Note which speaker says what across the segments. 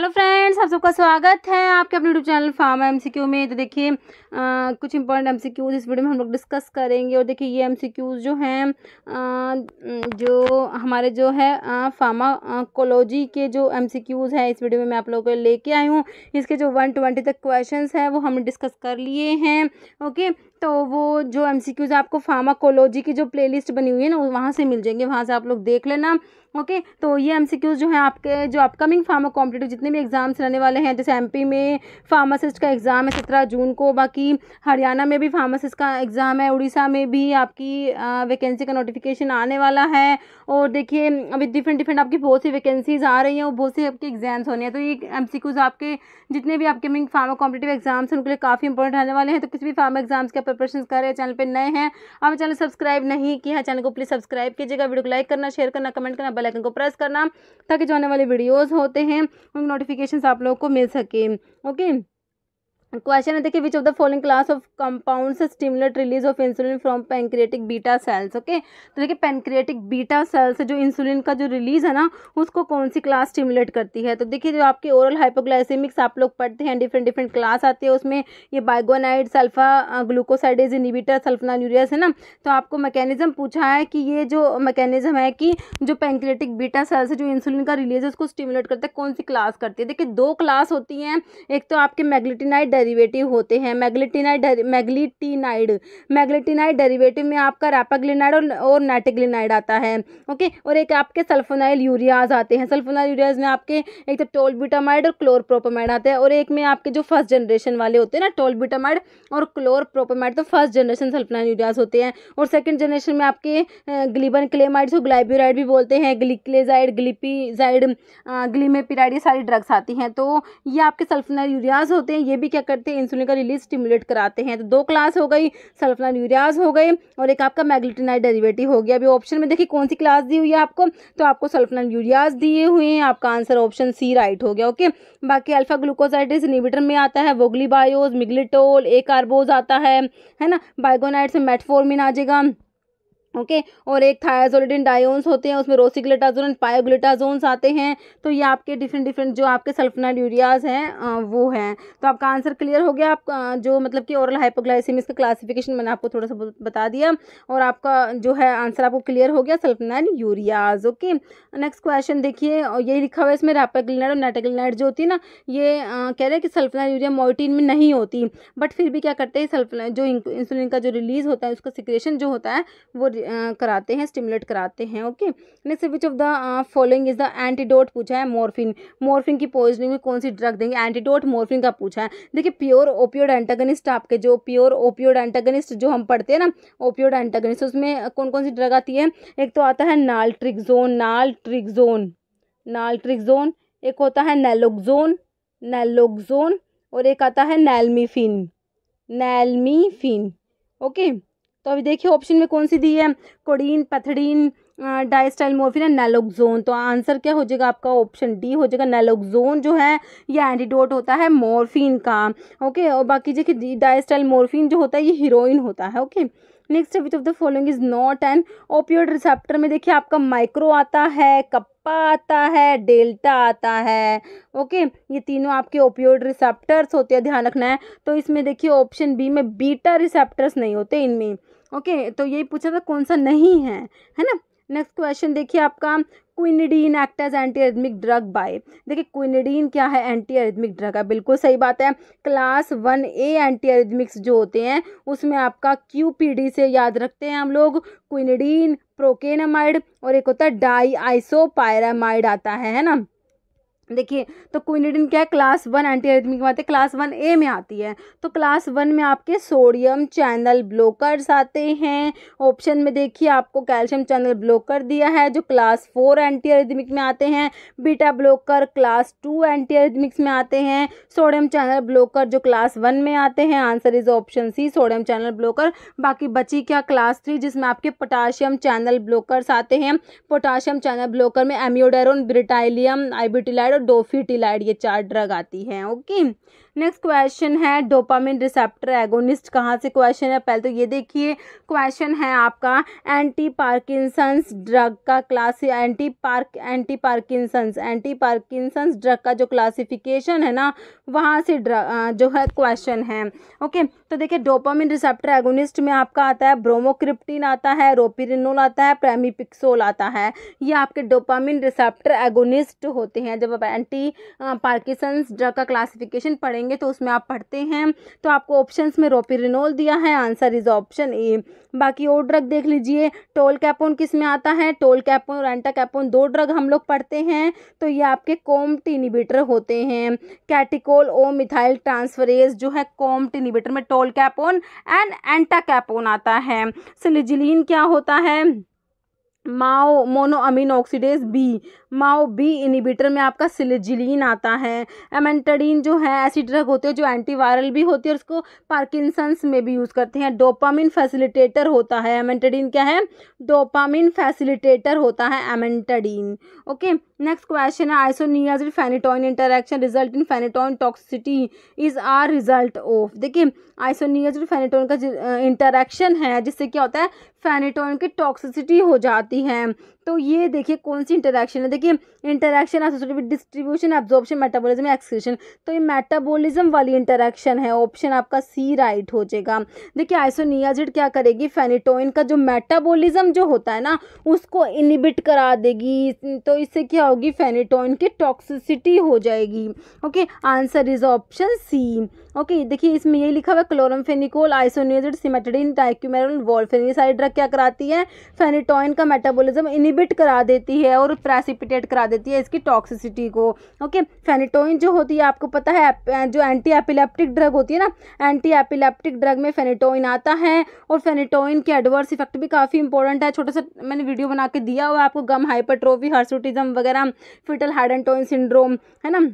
Speaker 1: Hello friends आप सबका स्वागत है आपके अपने यूट्यूब चैनल फार्मा एमसीक्यू में तो देखिए कुछ इंपॉर्टेंट एमसीक्यूज इस वीडियो में हम लोग डिस्कस करेंगे और देखिए ये एमसीक्यूज जो हैं जो हमारे जो है फार्माकोलॉजी के जो एमसीक्यूज हैं इस वीडियो में मैं आप लोगों को लेके आई हूँ इसके जो वन ट्वेंटी तक क्वेश्चन हैं वो हम डिस्कस कर लिए हैं ओके तो वो जो एम सी क्यूज़ आपको फार्माकोलॉजी की जो प्लेलिस्ट बनी हुई है ना वहाँ से मिल जाएंगे वहाँ से आप लोग देख लेना ओके तो ये एम सी क्यूज़ जो है आपके जो अपकमिंग फार्मा कॉम्पिटेटिव जितने भी एग्ज़ाम्स रहने वाले हैं जैसे एम पी में फार्मासिस्ट का एग्ज़ाम है सत्रह जून को बाकी हरियाणा में भी फार्मासिस्ट का एग्ज़ाम है उड़ीसा में भी आपकी वैकेंसी का नोटिफिकेशन आने वाला है और देखिए अभी डिफरेंट डिफरेंट आपकी बहुत सी वैकेंसीज़ आ रही हैं और बहुत से आपके एग्ज़ाम्स होने हैं तो ये एम सी क्यूज़ आपके जितने भी अपकमिंग फार्मा कॉम्पिटेटिव एग्ज़ाम्स हैं उनके लिए काफ़ी इंपॉर्टेंट रहने वाले हैं तो किसी भी फार्मा एग्ज़ाम्स के पर प्रश्न कर रहे हैं चैनल पर नए हैं आपने चैनल सब्सक्राइब नहीं किया चैनल को प्लीज़ सब्सक्राइब कीजिएगा वीडियो को लाइक करना शेयर करना कमेंट करना बेलाइकन को प्रेस करना ताकि जो आने वाले वीडियोज़ होते हैं उनकी नोटिफिकेशन आप लोग को मिल सके ओके क्वेश्चन है देखिए which of the following class of compounds stimulate release of insulin from pancreatic beta cells okay तो देखिए पेनक्रिएटिक बीटा सेल्स जो इंसुलिन का जो रिलीज है ना उसको कौन सी क्लास स्टिमुलेट करती है तो देखिए जो आपके ओरल हाइपोग्लाइसेमिक्स आप लोग पढ़ते हैं डिफरेंट डिफरेंट क्लास आती है उसमें ये बाइगोनाइड सल्फा ग्लूकोसाइडेज सल्फना सल्फनान्यूरियस है ना तो आपको मैकेनिज्म पूछा है कि ये जो मैकेनिज्म है कि जो पेनक्रिएटिक बीटा सेल्स जो इंसुलिन का रिलीज है उसको स्टिमुलेट करता है कौन सी क्लास करती है देखिए दो क्लास होती हैं एक तो आपके मैग्लिटिनाइड डेरिवेटिव होते हैं मैग्लिटिनाइड मैग्लिटिनाइड मैग्लिटिनाइड डेरिवेटिव में आपका रैपाग्लिनाइड और, और आता है ओके और एक आपके सल्फोनाइल यूरियाज आते हैं सल्फोनाइल यूरियाज में आपके एक तो टोलबिटामाइड और क्लोरप्रोपामाइड आते हैं और एक में आपके जो फर्स्ट जनरेशन वाले होते हैं ना टोलबिटामाइड और क्लोरप्रोपामाइड तो फर्स्ट जनरेशन सल्फोनाइल यूरियाज होते हैं और सेकेंड जनरेशन में आपके ग्लिबन क्लेमाइड्स और ग्लाइब्यूराइड भी बोलते हैं ग्लिक्लेजाइड ग्लिपीजाइड ग्लीमेपिराइड ये सारी ड्रग्स आती हैं तो ये आपके सल्फोनाइल यूरियाज होते हैं ये भी क्या करते हैं इंसुलिन का रिलीज स्टिमुलेट कराते हैं तो दो क्लास हो गई सल्फनाल यूरियाज हो गए और एक आपका मैग्लिटिनाइड डेरिवेटिव हो गया अभी ऑप्शन में देखिए कौन सी क्लास दी हुई है आपको तो आपको सल्फनाल यूरियाज दिए हुए हैं आपका आंसर ऑप्शन सी राइट हो गया ओके बाकी अल्फा ग्लूकोसाइटिस इनिबिटर में आता है वोगली बायोज मिग्लिटोल ए कार्बोज आता है है ना बाइगोनाइट से मेटफोर्मिन आ जाएगा ओके okay? और एक थायाजोलिडिन डायोन्स होते हैं उसमें रोसिग्लेटाजोन पायोग्लेटाजोन्स आते हैं तो ये आपके डिफरेंट डिफरेंट जो आपके सल्फनाइड यूरियाज हैं वो हैं तो आपका आंसर क्लियर हो गया आप जो मतलब कि ओरल हाइपोग्लाइसिम इसका क्लासिफिकेशन मैंने आपको थोड़ा सा बता दिया और आपका जो है आंसर आपको क्लियर हो गया sulfonylureas okay next question देखिए और यही लिखा हुआ है इसमें रैपाग्लिनाइड और नेटाग्लिनाइड जो होती है ना ये कह रहे हैं कि सल्फनाइड यूरिया मोइटीन में नहीं होती बट फिर भी क्या करते हैं सल्फनाइल जो इंसुलिन का जो रिलीज़ होता है उसका सिक्रेशन जो होता है वो कराते हैं स्टिमुलेट कराते हैं okay next which of the following is the antidote पूछा है मॉर्फिन मॉर्फिन की पॉइजनिंग में कौन सी ड्रग देंगे एंटीडोट मॉर्फिन का पूछा है देखिए प्योर ओपियोड एंटागनिस्ट आपके जो प्योर ओपियोड एंटागनिस्ट जो हम पढ़ते हैं ना ओपियोड एंटागनिस्ट उसमें कौन कौन सी ड्रग आती है एक तो आता है नाल्ट्रिक्जोन नाल्ट्रिक्जोन नाल्ट्रिक्जोन एक होता है नेलोक्जोन नेलोक्जोन और एक आता है नैलमीफिन नैलमीफिन ओके okay? तो अभी देखिए ऑप्शन में कौन सी दी है कोडीन पथडीन डाइस्टाइल मोफिन है नेलोक्जोन तो आंसर क्या हो जाएगा आपका ऑप्शन डी हो जाएगा नेलोक्जोन जो है ये एंटीडोट होता है मॉर्फिन का ओके और बाकी देखिए डाइस्टाइल मोरफिन जो होता है ये हीरोइन होता है okay next which of the following is not an opioid receptor में देखिए आपका माइक्रो आता है कप्पा आता है डेल्टा आता है ओके ये तीनों आपके ओपियोड रिसेप्टर्स होते हैं ध्यान रखना है तो इसमें देखिए ऑप्शन बी में बीटा रिसेप्टर्स नहीं होते इनमें ओके तो यही पूछा था कौन सा नहीं है है ना नेक्स्ट क्वेश्चन देखिए आपका quinidine act as anti arrhythmic drug by देखिए क्विनिडीन क्या है एंटी एरिथमिक ड्रग है बिल्कुल सही बात है class one A anti arrhythmics जो होते हैं उसमें आपका क्यू पी डी से याद रखते हैं हम लोग क्विनिडीन प्रोकेनामाइड और एक होता है डाई आइसोपायरामाइड आता है है ना देखिए तो क्विनिडिन क्या है क्लास वन एंटी एरिथमिक में आती है क्लास वन ए में आती है तो क्लास वन में आपके सोडियम चैनल ब्लॉकर्स आते हैं ऑप्शन में देखिए आपको कैल्शियम चैनल ब्लॉकर दिया है जो क्लास फोर एंटी एरिथमिक में आते हैं beta blocker class two anti arrhythmics में आते हैं सोडियम चैनल ब्लॉकर जो क्लास वन में आते हैं answer is option C sodium channel blocker बाकी बची क्या क्लास थ्री जिसमें आपके पोटाशियम चैनल ब्लॉकर्स आते हैं पोटाशियम चैनल ब्लॉकर में एम्योडेरोन ब्रिटाइलियम आइबिटिलाइड डोफिटिलाइड ये चार ड्रग आती हैं ओके नेक्स्ट क्वेश्चन है डोपामिन रिसेप्टर एगोनिस्ट कहाँ से क्वेश्चन है पहले तो ये देखिए क्वेश्चन है आपका एंटी पार्किंसंस ड्रग का class anti park anti Parkinson's anti Parkinson's drug का जो क्लासिफिकेशन है ना वहाँ से ड्रग जो है क्वेश्चन है ओके तो देखिए डोपामिन रिसेप्टर एगोनिस्ट में आपका आता है ब्रोमोक्रिप्टिन आता है रोपिरिनोल आता है प्रेमीपिक्सोल आता है ये आपके डोपामिन रिसेप्टर एगोनिस्ट होते हैं जब आप एंटी पार्किसंस ड्रग का क्लासिफिकेशन पढ़ेंगे पढ़ेंगे तो उसमें आप पढ़ते हैं तो आपको ऑप्शंस में रोपिरिनोल दिया है आंसर इज ऑप्शन ए बाकी और ड्रग देख लीजिए टोल कैपोन किस में आता है टोल कैपोन और एंटा कैपोन दो ड्रग हम लोग पढ़ते हैं तो ये आपके कोम्ट इनिबिटर होते हैं कैटिकोल ओ मिथाइल ट्रांसफरेज जो है कोम्ट इनिबिटर में tolcapone and entacapone आता है सिलिजिलीन क्या होता है MAO monoamine oxidase B MAO B inhibitor में आपका सिलिजिलीन आता है एमेंटाडीन जो है ऐसी ड्रग होती है जो एंटीवायरल भी होती है उसको पार्किसंस में भी यूज़ करते हैं डोपामिन फैसिलिटेटर होता है एमेंटाडीन क्या है डोपामिन फैसिलिटेटर होता है एमेंटाडीन ओके नेक्स्ट क्वेश्चन है isoniazid phenytoin interaction result in phenytoin toxicity is are result of देखिए आइसोनियाज फेनिटोइन का इंटरेक्शन है जिससे क्या होता है फेनिटोइन की टॉक्सिसिटी हो जाती है तो ये देखिए कौन सी इंटरेक्शन है देखिए interaction associated distribution absorption metabolism excretion तो ये मेटाबॉलिज्म वाली इंटरेक्शन है ऑप्शन आपका सी राइट हो जाएगा देखिए आइसोनियाजिड क्या करेगी फेनिटोइन का जो मेटाबॉलिज्म जो होता है ना उसको इनिबिट करा देगी तो इससे क्या होगी फेनिटोइन की टॉक्सिसिटी हो जाएगी okay answer is option C okay देखिए इसमें यही लिखा हुआ है क्लोरमफेनिकोल आइसोनियजेड सिमेटडिन टाइक्यूमेरल वॉल्फेन ये सारी ड्रग क्या कराती है फेनिटोइन का मेटाबॉलिज्म इनिबिट करा देती है और प्रेसिपिटेट करा देती है इसकी टॉक्सिसिटी को ओके फेनिटोइन जो होती है आपको पता है जो एंटी एपिलेप्टिक ड्रग होती है ना एंटी एपिलेप्टिक ड्रग में फेनिटोइन आता है और फेनिटोइन के एडवर्स इफेक्ट भी काफ़ी इंपॉर्टेंट है छोटा सा मैंने वीडियो बना के दिया हुआ आपको गम हाइपरट्रोफी हर्सोटिज्म वगैरह फिटल हाइडेंटोइन सिंड्रोम है ना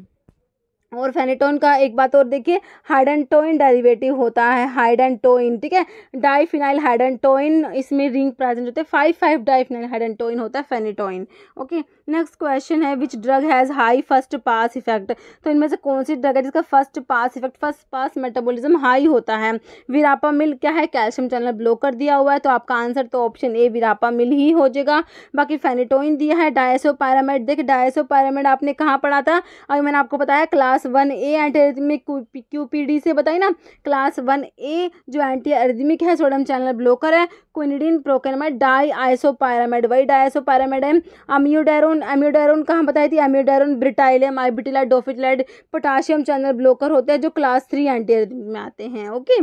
Speaker 1: और फेनिटोन का एक बात और देखिए हाइडेंटोइन डेरिवेटिव होता है हाइडेंटोइन ठीक है डाईफिनाइल हाइडेंटोइन इसमें रिंग प्रेजेंट होते हैं फाइव फाइव डाइफिनाइल हाइडेंटोइन होता है फेनिटोइन ओके नेक्स्ट क्वेश्चन है which drug has high first pass effect तो इनमें से कौन सी ड्रग है जिसका first pass effect first pass metabolism high होता है विरापा मिल क्या है कैल्शियम चैनल ब्लॉक कर दिया हुआ है तो आपका आंसर तो ऑप्शन ए विरापा मिल ही हो जाएगा बाकी फेनिटोइन दिया है डायसो पैरामेड देखिए डायसो पैरामेड आपने कहाँ पढ़ा था अभी मैंने आपको बताया class one A anti arrhythmic Q P D से बताइए ना क्लास वन ए जो एंटी एरिथमिक है सोडियम चैनल ब्लॉकर है quinidine procainamide disopyramide वही डाई आइसोपायरामाइड है अम्योडेरोन अम्यूडेरोन कहाँ बताई थी amiodarone bretylium ibutilide dofetilide potassium channel blocker होते हैं जो क्लास थ्री एंटी एरिथमिक में आते हैं ओके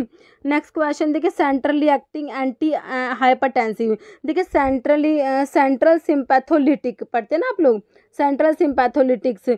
Speaker 1: नेक्स्ट क्वेश्चन देखिए सेंट्रली एक्टिंग एंटी हाइपरटेंसिव देखिए सेंट्रली सेंट्रल सिंपैथोलिटिक पढ़ते हैं ना आप लोग सेंट्रल सिंपैथोलिटिक्स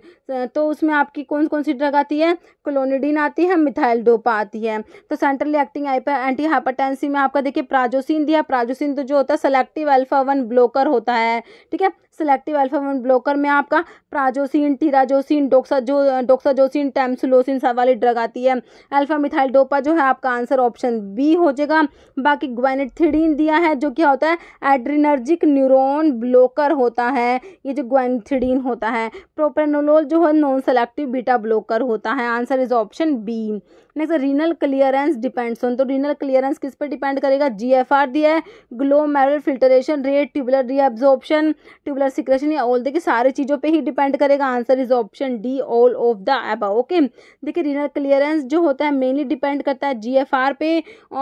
Speaker 1: तो उसमें आपकी कौन कौन सी ड्रग आती है क्लोनिडीन आती है मिथाइल डोपा आती है तो सेंट्रल एक्टिंग एंटी हाइपरटेंसी में आपका देखिए प्राजोसिन दिया प्राजोसिन तो जो होता है सेलेक्टिव अल्फा वन ब्लोकर होता है ठीक है सेलेक्टिव अल्फा वन ब्लॉकर में आपका प्राजोसिन टीराजोसिन जो डोक्साजोसिन टेम्सुलोसिन वाली ड्रग आती है अल्फा मिथाइल डोपा जो है आपका आंसर ऑप्शन बी हो जाएगा बाकी ग्वेनिथिडीन दिया है जो क्या होता है एड्रिनर्जिक न्यूरोन ब्लॉकर होता है ये जो ग्वेनिथिडीन बेटाडीन होता है प्रोपेनोलोल जो है नॉन सेलेक्टिव बीटा ब्लॉकर होता है answer is option B next renal clearance depends on तो रीनल क्लियरेंस किस पर डिपेंड करेगा जी एफ आर दिया है glomerular filtration rate tubular reabsorption tubular secretion या ऑल देखिए सारी चीज़ों पे ही डिपेंड करेगा answer is option D all of the एब ओके देखिए रीनल क्लियरेंस जो होता है मेनली डिपेंड करता है जी एफ आर पे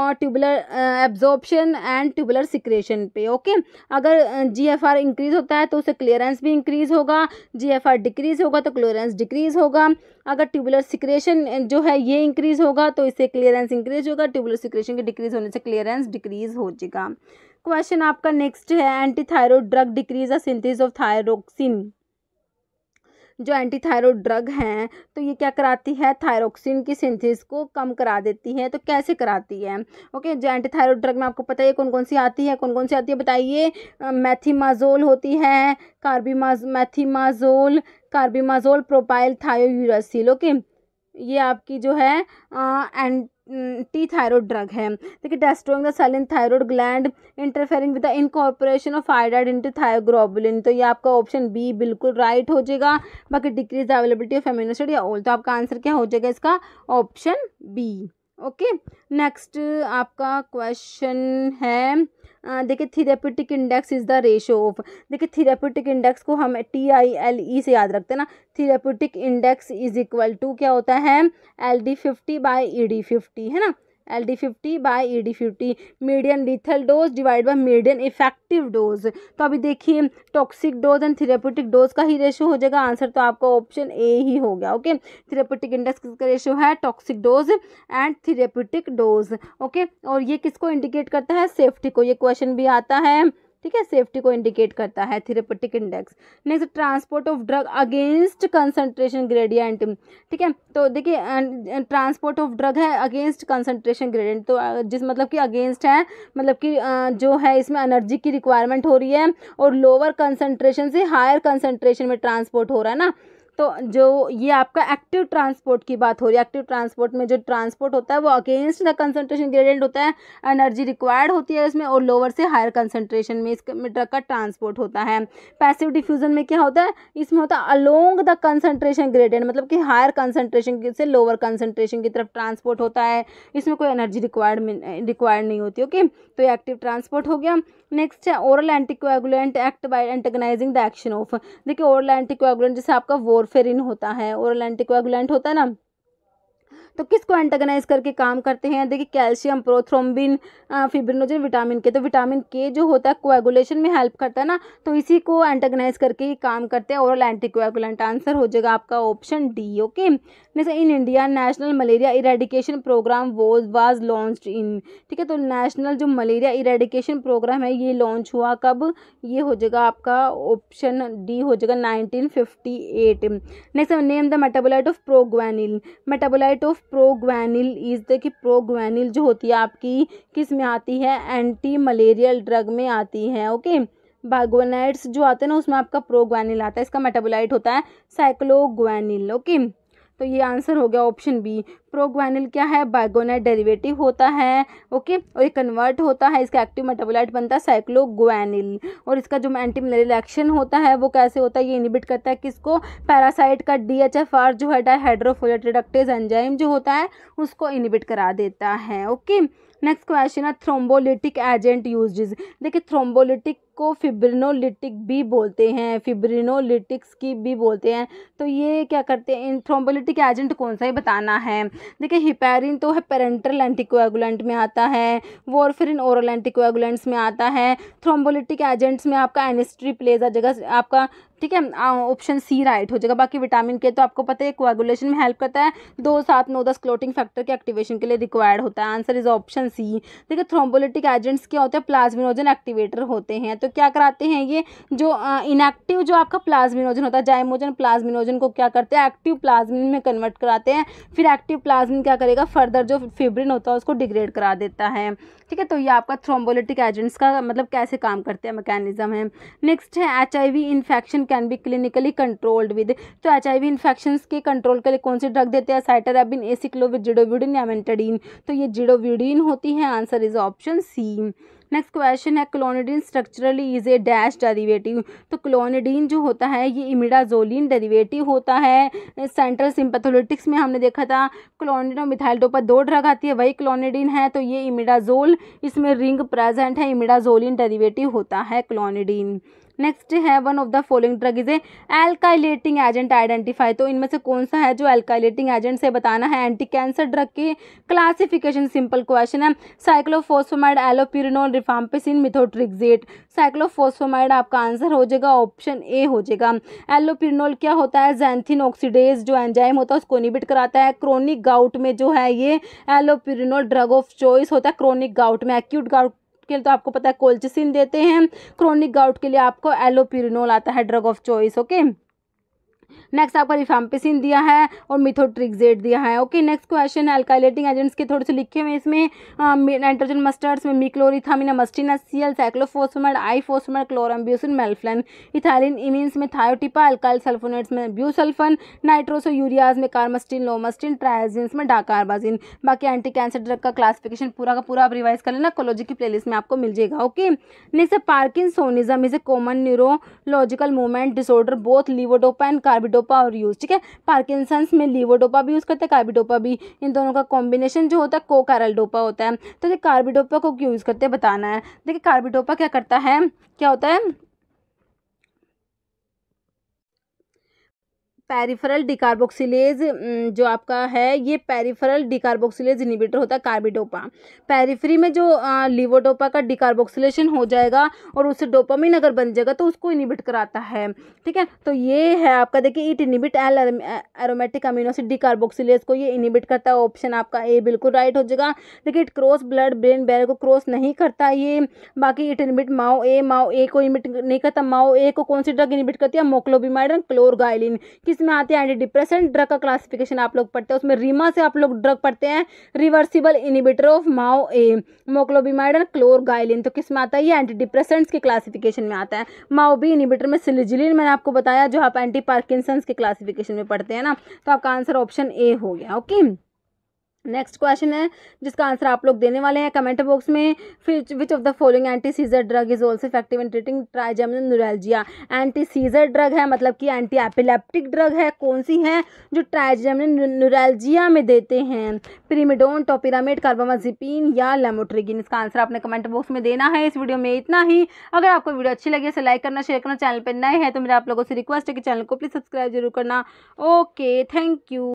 Speaker 1: और tubular absorption and tubular secretion पे ओके अगर जी एफ आर इंक्रीज होता है तो उससे क्लियरेंस भी इंक्रीज होगा होगा जी डिक्रीज होगा तो क्लियरेंस डिक्रीज होगा अगर ट्यूबुलर सिक्रेशन जो है ये इंक्रीज होगा तो इससे क्लियरेंस इंक्रीज होगा ट्यूबुलर सिक्रेशन के डिक्रीज होने से क्लियरेंस डिक्रीज हो जाएगा क्वेश्चन आपका नेक्स्ट है anti thyroid drug decrease a synthesis of thyroxine जो एंटी थायरॉयड ड्रग हैं तो ये क्या कराती है थायरोक्सिन की सिंथिस को कम करा देती है तो कैसे कराती है ओके जो एंटी थायरॉयड ड्रग में आपको पता है कौन कौन सी आती है कौन कौन सी आती है बताइए मैथीमाजोल होती है कार्बीमाज मैथीमाजोल कार्बीमाजोल प्रोपाइल थायोयूरासिल ओके ये आपकी जो है एंटी थायरॉयड ड्रग है देखिए destroying the cell in thyroid gland interfering with the incorporation of iodide into thyroglobulin तो ये आपका ऑप्शन बी बिल्कुल राइट हो जाएगा बाकी डिक्रीज अवेलेबिलिटी ऑफ एमिनोसिड या ऑल तो आपका आंसर क्या हो जाएगा इसका ऑप्शन बी ओके नेक्स्ट आपका क्वेश्चन है देखिए therapeutic index is the ratio of देखिए थीरेपेटिक इंडेक्स को हम टी आई एल ई से याद रखते हैं ना therapeutic index is equal to क्या होता है L D fifty by E e D fifty है ना L D fifty by E D fifty medium lethal dose divide by medium effective dose तो अभी देखिए toxic dose and therapeutic dose का ही रेशियो हो जाएगा आंसर तो आपका ऑप्शन ए ही हो गया ओके थेरेपेटिक इंडेक्स किसका रेशियो है toxic dose and therapeutic dose okay और ये किसको इंडिकेट करता है सेफ्टी को ये क्वेश्चन भी आता है ठीक है सेफ्टी को इंडिकेट करता है therapeutic index next transport of drug against concentration gradient ठीक है तो देखिए ट्रांसपोर्ट ऑफ ड्रग है अगेंस्ट कंसनट्रेशन ग्रेडियंट तो जिस मतलब कि अगेंस्ट है मतलब कि जो है इसमें एनर्जी की रिक्वायरमेंट हो रही है और लोअर कंसनट्रेशन से हायर कंसनट्रेशन में ट्रांसपोर्ट हो रहा है ना तो जो ये आपका एक्टिव ट्रांसपोर्ट की बात हो रही है एक्टिव ट्रांसपोर्ट में जो ट्रांसपोर्ट होता है वो अगेंस्ट द कंसनट्रेशन ग्रेडियंट होता है एनर्जी रिक्वायर्ड होती है इसमें और लोअर से हायर कंसनट्रेशन में इसमें ड्रग का ट्रांसपोर्ट होता है पैसिव डिफ्यूजन में क्या होता है इसमें होता है अलोंग द कंसनट्रेशन ग्रेडियंट मतलब कि हायर कंसनट्रेशन से लोअर कंसनट्रेशन की तरफ ट्रांसपोर्ट होता है इसमें कोई एनर्जी रिक्वायर्ड रिक्वायर्ड नहीं होती ओके तो ये एक्टिव ट्रांसपोर्ट हो गया नेक्स्ट है oral anticoagulant act by antagonising the action of देखिए ओरल एंटीकोएगुलेंट जैसे आपका वो पोरफेरिन होता है ओरल एंटीकोगुलेंट होता है ना तो किसको एंटागनाइज करके काम करते हैं देखिए कैल्शियम प्रोथ्रोम्बिन फिब्रिनोजन विटामिन के तो विटामिन के जो होता है कोएगुलेशन में हेल्प करता है ना तो इसी को एंटागनाइज करके ही काम करते हैं ओरल एंटीकोएगुलेंट आंसर हो जाएगा आपका ऑप्शन डी ओके जैसे in India national malaria eradication programme वो वाज लॉन्च इन ठीक है तो नेशनल जो मलेरिया इरेडिकेशन प्रोग्राम है ये लॉन्च हुआ कब ये हो जाएगा आपका ऑप्शन डी हो जाएगा nineteen next name the metabolite of proguanil metabolite rate of proguanil is देखिए प्रोग्वैनिल जो होती है आपकी किस में आती है एंटी मलेरियल ड्रग में आती है ओके बागोनाइट्स जो आते हैं ना उसमें आपका प्रोग्वैनिल आता है इसका मेटाबोलाइट होता है साइक्लोग्वैनिल ओके तो ये आंसर हो गया ऑप्शन बी प्रोग्वाइनल क्या है बाइगोनाइट डेरिवेटिव होता है ओके और ये कन्वर्ट होता है इसका एक्टिव मेटाबोलाइट बनता है साइक्लोग्वाइनिल और इसका जो एंटी एक्शन होता है वो कैसे होता है ये इनिबिट करता है किसको पैरासाइट का डी एच एफ आर जो है डाइहाइड्रोफोलेट रिडक्टेज एंजाइम जो होता है उसको इनिबिट करा देता है ओके नेक्स्ट क्वेश्चन है थ्रोम्बोलिटिक एजेंट यूज देखिए थ्रोम्बोलिटिक को फिब्रिनोलिटिक भी बोलते हैं फिब्रिनोलिटिक्स की भी बोलते हैं तो ये क्या करते हैं इन थ्रोम्बोलिटिक एजेंट कौन सा ही बताना है देखिए हिपेरिन तो है पेरेंट्रल एंटीकोएगुलेंट में आता है वॉरफेरिन ओरल एंटीकोएगुलेंट्स में आता है थ्रोम्बोलिटिक एजेंट्स में आपका एनिस्ट्री प्लेज जगह आपका ठीक है ऑप्शन सी राइट हो जाएगा बाकी विटामिन के तो आपको पता है कोएगुलेशन में हेल्प करता है दो सात नौ दस क्लोटिंग फैक्टर के एक्टिवेशन के लिए रिक्वायर्ड होता है आंसर इज ऑप्शन सी देखिए थ्रोम्बोलिटिक एजेंट्स क्या होते हैं प्लाज्मिनोजन एक्टिवेटर होते हैं तो क्या कराते हैं ये जो इनएक्टिव जो आपका प्लाज्मिनोजन होता है जायमोजन प्लाज्मिनोजन को क्या करते हैं एक्टिव प्लाज्मिन में कन्वर्ट कराते हैं फिर एक्टिव प्लाज्मिन क्या करेगा फर्दर जो फिब्रिन होता है उसको डिग्रेड करा देता है ठीक है तो ये आपका थ्रोम्बोलिटिक एजेंट्स का मतलब कैसे काम करते हैं मैकेनिज्म है नेक्स्ट है H I infection can be clinically controlled with तो एच आई वी के कंट्रोल के लिए कौन सी ड्रग देते हैं साइटराबिन एसिक्लोविद जिडोविडिन या मेंटाडीन तो ये जिडोविडिन होती है answer is option C next question है clonidine structurally is a dash derivative तो क्लोनिडीन जो होता है ये इमिडाजोलिन डेरिवेटिव होता है सेंट्रल सिंपथोलिटिक्स में हमने देखा था क्लोनिडो मिथाइल डोपर दो ड्रग आती है वही क्लोनिडीन है तो ये इमिडाजोल इसमें रिंग प्रेजेंट है इमिडाजोलिन डेरिवेटिव होता है क्लोनिडीन नेक्स्ट है one of the following drug is a alkylating agent identify तो इनमें से कौन सा है जो एल्काइलेटिंग एजेंट से बताना है एंटी कैंसर ड्रग की क्लासिफिकेशन सिंपल क्वेश्चन है साइक्लोफोसोमाइड एलोपिरिनोल रिफाम्पेसिन मिथोट्रिक्जेट साइक्लोफोसोमाइड आपका आंसर हो जाएगा ऑप्शन ए हो जाएगा एलोपिरिनोल क्या होता है जैंथिन ऑक्सीडेज जो एंजाइम होता है उसको निबिट कराता है क्रोनिक गाउट में जो है ये एलोपिरिनोल ड्रग ऑफ चॉइस होता है क्रोनिक गाउट में एक्यूट गाउट के लिए तो आपको पता है कोल्चिसिन देते हैं क्रोनिक गाउट के लिए आपको एलोपिरिनोल आता है drug of choice okay next आपका रिफाम्पिसिन दिया है और मिथोट्रिक्जेट दिया है okay next question alkylating agents के थोड़े से लिखे हुए इसमें नाइट्रोजन मस्टर्ड्स में मिक्लोरिथामिन सीएल एससीएल ifosfamide chlorambucil melphalan ethylene imines में थायोटिपा अल्काइल सल्फोनेट्स में ब्यूसल्फन नाइट्रोसो यूरियाज में कार्मस्टिन लोमस्टिन ट्रायजिन्स में डाकारबाजिन बाकी एंटी कैंसर ड्रग का क्लासिफिकेशन पूरा का पूरा आप रिवाइज कर लेना कोलोजी की प्लेलिस्ट में आपको मिल जाएगा okay next parkinsonism is a common neurological movement disorder both levodopa and carb carbidopa और यूज़ ठीक है पार्किसंस में लीवोडोपा भी यूज़ करते हैं कार्बिडोपा भी इन दोनों का कॉम्बिनेशन जो होता है को कैरलडोपा होता है तो कार्बिडोपा को क्यों यूज़ करते हैं बताना है देखिए कार्बिडोपा क्या करता है क्या होता है पैरिफेरल डिकार्बोक्सिलेज जो आपका है ये पेरीफरल डिकार्बोक्सिलेज इनिबिटर होता है कार्बिडोपा पैरिफरी में जो लिवोडोपा का डिकार्बोक्सिलेशन हो जाएगा और उससे डोपामिन अगर बन जाएगा तो उसको इनिबिट कराता है ठीक है तो ये है आपका देखिए it inhibit L aromatic amino acid decarboxylase को ये इनिबिट करता है ऑप्शन आपका ए बिल्कुल राइट हो जाएगा देखिए इट क्रॉस ब्लड ब्रेन बैर को क्रॉस नहीं करता ये बाकी इट इनिबिट माओ ए माओ ए को इनिबिट नहीं करता माओ ए को कौन सी ड्रग इनिबिट करती है मोक्लोबीमाइड एंड क्लोरगाइलिन किस में आते हैं एंटी डिप्रेसेंट ड्रग का क्लासिफिकेशन आप लोग पढ़ते हैं उसमें रीमा से आप लोग ड्रग पढ़ते हैं reversible inhibitor of MAO A moclobemide moclobemide clorgyline तो किस में आता है ये एंटी डिप्रेसेंट्स के क्लासिफिकेशन में आता है माओ बी इनिबिटर में सिलिजिलिन मैंने आपको बताया जो आप एंटी पार्किसंस के क्लासिफिकेशन में पढ़ते हैं ना तो आपका आंसर ऑप्शन ए हो गया ओके नेक्स्ट क्वेश्चन है जिसका आंसर आप लोग देने वाले हैं कमेंट बॉक्स में फिर which of the following anti seizure drug is also effective in treating trigeminal neuralgia anti seizure drug है मतलब कि एंटी एपिलेप्टिक ड्रग है कौन सी है जो ट्राइजेमिन न्यूरेलजिया में देते हैं प्रीमिडोन टोपिरामिड कार्बामाजिपिन या लेमोट्रिगिन इसका आंसर आपने कमेंट बॉक्स में देना है इस वीडियो में इतना ही अगर आपको वीडियो अच्छी लगी तो लाइक करना शेयर करना चैनल पर नए हैं तो मेरे आप लोगों से रिक्वेस्ट है कि चैनल को प्लीज़ सब्सक्राइब जरूर करना ओके थैंक यू